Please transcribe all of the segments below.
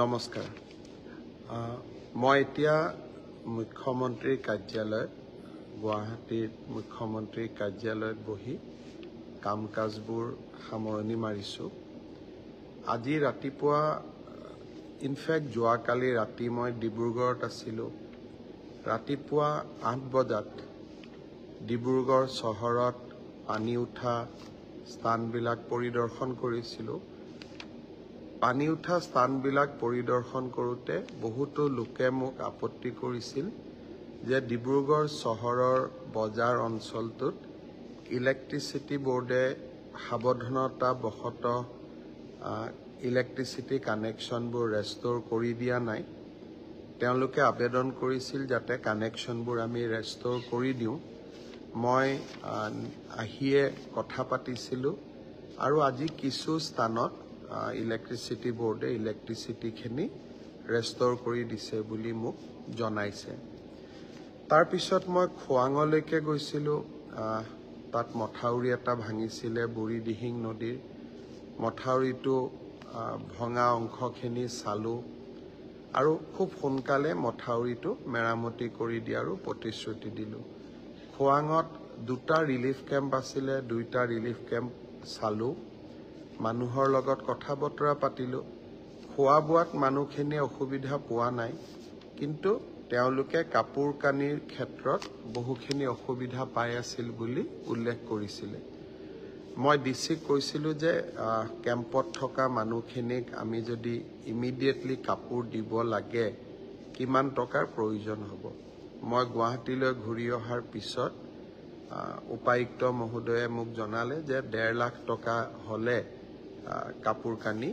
নমস্কাৰ মই এতিয়া মুখ্যমন্ত্ৰীৰ কাৰ্যালয়ত গুৱাহাটীত মুখ্যমন্ত্ৰীৰ কাৰ্যালয়ত বহি কাম কাজবোৰ সামৰণি মাৰিছোঁ আজি ৰাতিপুৱা ইনফেক্ট যোৱাকালি ৰাতি মই ডিব্ৰুগড়ত আছিলোঁ ৰাতিপুৱা আঠ বজাত ডিব্ৰুগড় চহৰত পানী উঠা স্থানবিলাক পৰিদৰ্শন কৰিছিলোঁ পানী উঠা স্থানবিলাক পৰিদৰ্শন কৰোঁতে বহুতো লোকে মোক আপত্তি কৰিছিল যে ডিব্ৰুগড় চহৰৰ বজাৰ অঞ্চলটোত ইলেক্ট্ৰিচিটি বৰ্ডে সাৱধানতাবশত ইলেক্ট্ৰিচিটি কানেকশ্যনবোৰ ৰেষ্ট'ৰ কৰি দিয়া নাই তেওঁলোকে আবেদন কৰিছিল যাতে কানেকশ্যনবোৰ আমি ৰেষ্ট'ৰ কৰি দিওঁ মই আহিয়ে কথা পাতিছিলোঁ আৰু আজি কিছু স্থানত ইলেক্ট্ৰিচিটি বৰ্ডে ইলেক্ট্ৰিচিটিখিনি ৰেষ্টৰ কৰি দিছে বুলি মোক জনাইছে তাৰপিছত মই খোৱাঙলৈকে গৈছিলোঁ তাত মথাউৰি এটা ভাঙিছিলে বুঢ়ীদিহিং নদীৰ মথাউৰিটো ভঙা অংশখিনি চালোঁ আৰু খুব সোনকালে মথাউৰিটো মেৰামতি কৰি দিয়াৰো প্ৰতিশ্ৰুতি দিলোঁ খোৱাঙত দুটা ৰিলিফ কেম্প আছিলে দুইটা ৰিলিফ কেম্প চালোঁ মানুহৰ লগত কথা বতৰা পাতিলোঁ খোৱা বোৱাত মানুহখিনিয়ে অসুবিধা পোৱা নাই কিন্তু তেওঁলোকে কাপোৰ কানিৰ ক্ষেত্ৰত বহুখিনি অসুবিধা পাই আছিল বুলি উল্লেখ কৰিছিলে মই ডিচিক কৈছিলোঁ যে কেম্পত থকা মানুহখিনিক আমি যদি ইমিডিয়েটলি কাপোৰ দিব লাগে কিমান টকাৰ প্ৰয়োজন হ'ব মই গুৱাহাটীলৈ ঘূৰি অহাৰ পিছত উপায়ুক্ত মহোদয়ে মোক জনালে যে ডেৰ লাখ টকা হ'লে কাপোৰ কানি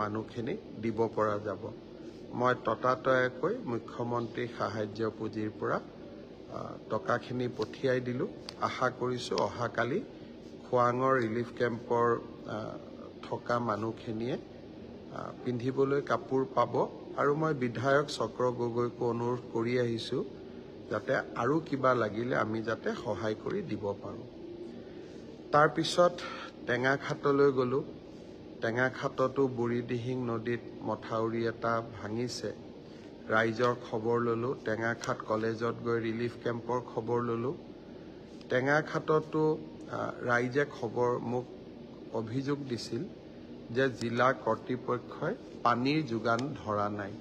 মানুহখিনি দিব পৰা যাব মই ততাতৈয়াকৈ মুখ্যমন্ত্ৰী সাহায্য পুঁজিৰ পৰা টকাখিনি পঠিয়াই দিলোঁ আশা কৰিছোঁ অহাকালি খোৱাঙৰ ৰিলিফ কেম্পৰ থকা মানুহখিনিয়ে পিন্ধিবলৈ কাপোৰ পাব আৰু মই বিধায়ক চক্ৰ গগৈকো অনুৰোধ কৰি আহিছোঁ যাতে আৰু কিবা লাগিলে আমি যাতে সহায় কৰি দিব পাৰোঁ তাৰপিছত টেঙাখাটলৈ গ'লোঁ টেঙাখাততো বুঢ়ীদিহিং নদীত মথাউৰি এটা ভাঙিছে ৰাইজৰ খবৰ ল'লোঁ টেঙাখাট কলেজত গৈ ৰিলিফ কেম্পৰ খবৰ ল'লোঁ টেঙাখাততো ৰাইজে খবৰ মোক অভিযোগ দিছিল যে জিলা কৰ্তৃপক্ষই পানীৰ যোগান ধৰা নাই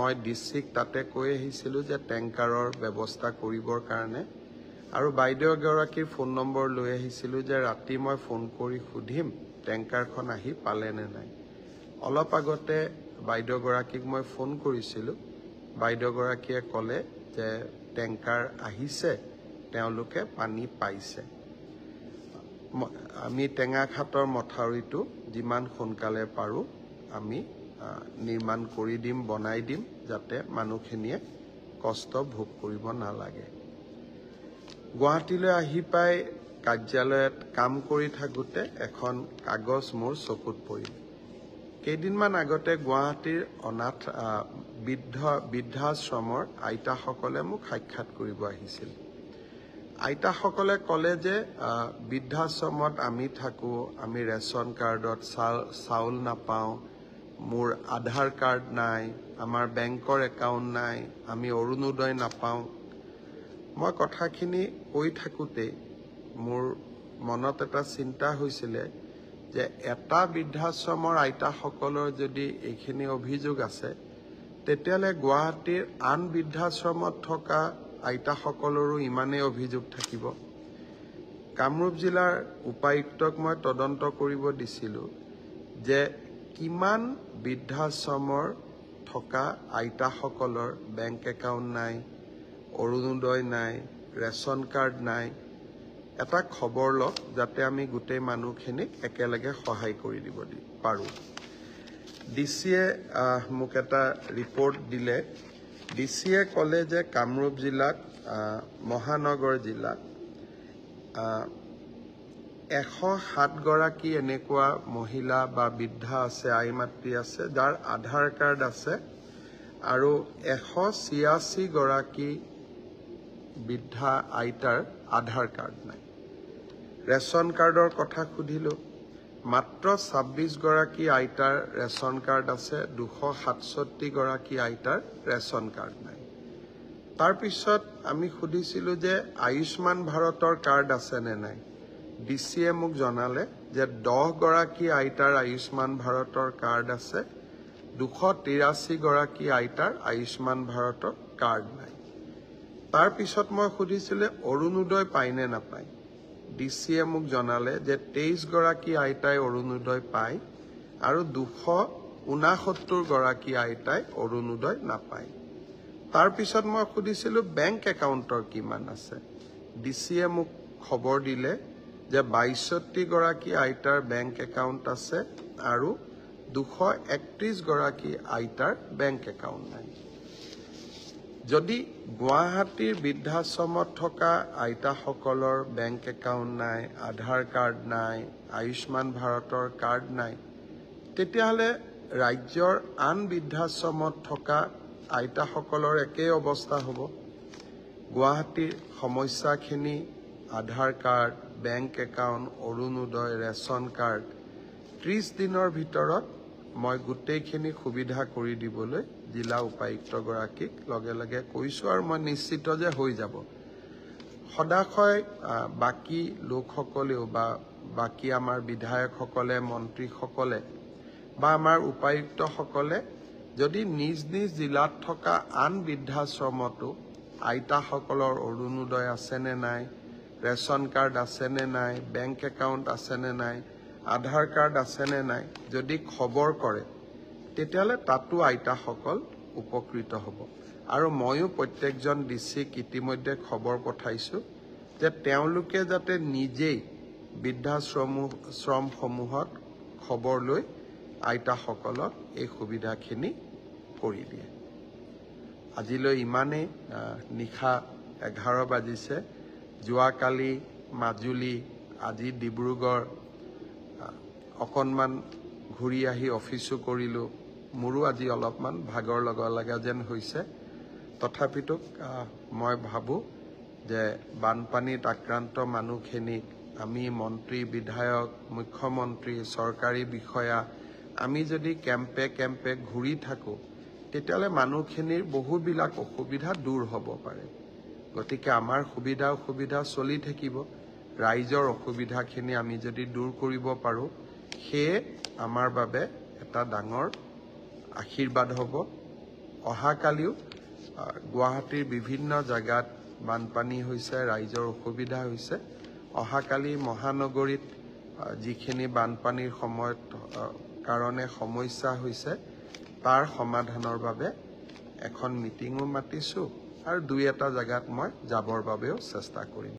মই ডিষ্ট্ৰিক্ট তাতে কৈ আহিছিলোঁ যে টেংকাৰৰ ব্যৱস্থা কৰিবৰ কাৰণে আৰু বাইদেউ এগৰাকীৰ ফোন নম্বৰ লৈ আহিছিলোঁ যে ৰাতি মই ফোন কৰি সুধিম টেংকাৰখন আহি পালেনে নাই অলপ আগতে বাইদেউগৰাকীক মই ফোন কৰিছিলোঁ বাইদেউগৰাকীয়ে ক'লে যে টেংকাৰ আহিছে তেওঁলোকে পানী পাইছে আমি টেঙাখাটৰ মথাউৰিটো যিমান সোনকালে পাৰোঁ আমি নিৰ্মাণ কৰি দিম বনাই দিম যাতে মানুহখিনিয়ে কষ্ট ভোগ কৰিব নালাগে গুৱাহাটীলৈ আহি পাই কাৰ্যালয়ত কাম কৰি থাকোঁতে এখন কাগজ মোৰ চকুত পৰিল কেইদিনমান আগতে গুৱাহাটীৰ অনাথ বৃদ্ধ বৃদ্ধাশ্ৰমৰ আইতাসকলে মোক সাক্ষাৎ কৰিব আহিছিল আইতাসকলে ক'লে যে বৃদ্ধাশ্ৰমত আমি থাকোঁ আমি ৰেচন কাৰ্ডত চাউল নাপাওঁ মোৰ আধাৰ কাৰ্ড নাই আমাৰ বেংকৰ একাউণ্ট নাই আমি অৰুণোদয় নাপাওঁ মই কথাখিনি কৈ থাকোঁতেই মোৰ মনত এটা চিন্তা হৈছিলে যে এটা বৃদ্ধাশ্ৰমৰ আইতাসকলৰ যদি এইখিনি অভিযোগ আছে তেতিয়াহ'লে গুৱাহাটীৰ আন বৃদ্ধাশ্ৰমত থকা আইতাসকলৰো ইমানেই অভিযোগ থাকিব কামৰূপ জিলাৰ উপায়ুক্তক মই তদন্ত কৰিব দিছিলোঁ যে কিমান বৃদ্ধাশ্ৰমৰ থকা আইতাসকলৰ বেংক একাউণ্ট নাই অৰুণোদয় নাই ৰেচন কাৰ্ড নাই এটা খবৰ লওক যাতে আমি গোটেই মানুহখিনিক একেলগে সহায় কৰি দিব পাৰোঁ ডি চিয়ে মোক এটা ৰিপৰ্ট দিলে ডি চিয়ে ক'লে যে কামৰূপ জিলাত মহানগৰ জিলাত এশ সাতগৰাকী এনেকুৱা মহিলা বা বৃদ্ধা আছে আই মাতৃ আছে যাৰ আধাৰ কাৰ্ড আছে আৰু এশ ছিয়াশীগৰাকী বৃদ্ধা আইতাৰ আধাৰ কাৰ্ড নাই ৰেচন কাৰ্ডৰ কথা সুধিলোঁ মাত্ৰ ছাব্বিছগৰাকী আইতাৰ ৰেচন কাৰ্ড আছে দুশ সাতষষ্ঠিগৰাকী আইতাৰ ৰেচন কাৰ্ড নাই তাৰপিছত আমি সুধিছিলোঁ যে আয়ুষ্মান ভাৰতৰ কাৰ্ড আছে নে নাই ডি চিয়ে মোক জনালে যে দহগৰাকী আইতাৰ আয়ুষ্মান ভাৰতৰ কাৰ্ড আছে দুশ তিৰাশীগৰাকী আইতাৰ আয়ুষ্মান ভাৰতৰ কাৰ্ড নাই তাৰপিছত মই সুধিছিলোঁ অৰুণোদয় নে নাপায় ডি চি এ মোক জনালে যে তেইছগৰাকী আইতাই অৰুণোদয় পায় আৰু দুশ ঊনাসত্তৰগৰাকী আইতাই অৰুণোদয় নাপায় তাৰপিছত মই সুধিছিলোঁ বেংক একাউণ্টৰ কিমান আছে ডি চি এ মোক খবৰ দিলে যে গৰাকী আইতাৰ বেংক একাউণ্ট আছে আৰু দুশ একত্ৰিশগৰাকী আইতাৰ বেংক একাউণ্ট নাই যদি গুৱাহাটীৰ বৃদ্ধাশ্ৰমত থকা আইতাসকলৰ বেংক একাউণ্ট নাই আধাৰ কাৰ্ড নাই আয়ুষ্মান ভাৰতৰ কাৰ্ড নাই তেতিয়াহ'লে ৰাজ্যৰ আন বৃদ্ধাশ্ৰমত থকা আইতাসকলৰ একেই অৱস্থা হ'ব গুৱাহাটীৰ সমস্যাখিনি Aadhaar card bank account Orunodoi ration card ত্ৰিছ দিনৰ ভিতৰত মই গোটেইখিনি সুবিধা কৰি দিবলৈ জিলা উপায়ুক্তগৰাকীক লগে লগে কৈছোঁ আৰু মই নিশ্চিত যে হৈ যাব সদাশয় বাকী লোকসকলেও বা বাকী আমাৰ বিধায়কসকলে মন্ত্ৰীসকলে বা আমাৰ উপায়ুক্তসকলে যদি নিজ নিজ জিলাত থকা আন বৃদ্ধাশ্ৰমতো আইতাসকলৰ অৰুণোদয় আছেনে নাই ৰেচন কাৰ্ড আছেনে নাই বেংক একাউণ্ট আছেনে নাই আধাৰ কাৰ্ড আছেনে নাই যদি খবৰ কৰে তেতিয়াহ'লে তাতো আইতাসকল উপকৃত হ'ব আৰু ময়ো প্ৰত্যেকজন ডি চিক ইতিমধ্যে খবৰ পঠাইছোঁ যে তেওঁলোকে যাতে নিজেই বৃদ্ধাশ্ৰমূহ শ্ৰমসমূহত খবৰ লৈ আইতাসকলক এই সুবিধাখিনি কৰি দিয়ে আজিলৈ ইমানেই নিশা এঘাৰ বাজিছে যোৱাকালি মাজুলী আজি ডিব্ৰুগড় অকণমান ঘূৰি আহি অফিচো কৰিলোঁ মোৰো আজি অলপমান ভাগৰ লগা লগা যেন হৈছে তথাপিতো মই ভাবোঁ যে বানপানীত আক্ৰান্ত মানুহখিনিক আমি মন্ত্ৰী বিধায়ক মুখ্যমন্ত্ৰী চৰকাৰী বিষয়া আমি যদি কেম্পে কেম্পে ঘূৰি থাকোঁ তেতিয়াহ'লে মানুহখিনিৰ বহুবিলাক অসুবিধা দূৰ হ'ব পাৰে গতিকে আমাৰ সুবিধা অসুবিধা চলি থাকিব ৰাইজৰ অসুবিধাখিনি আমি যদি দূৰ কৰিব পাৰোঁ সেয়ে আমাৰ বাবে এটা ডাঙৰ আশীৰ্বাদ হ'ব অহাকালিও গুৱাহাটীৰ বিভিন্ন জেগাত বানপানী হৈছে ৰাইজৰ অসুবিধা হৈছে অহাকালি মহানগৰীত যিখিনি বানপানীৰ সময়ত কাৰণে সমস্যা হৈছে তাৰ সমাধানৰ বাবে এখন মিটিঙো মাতিছোঁ আৰু দুই এটা জেগাত মই যাবৰ বাবেও চেষ্টা কৰিম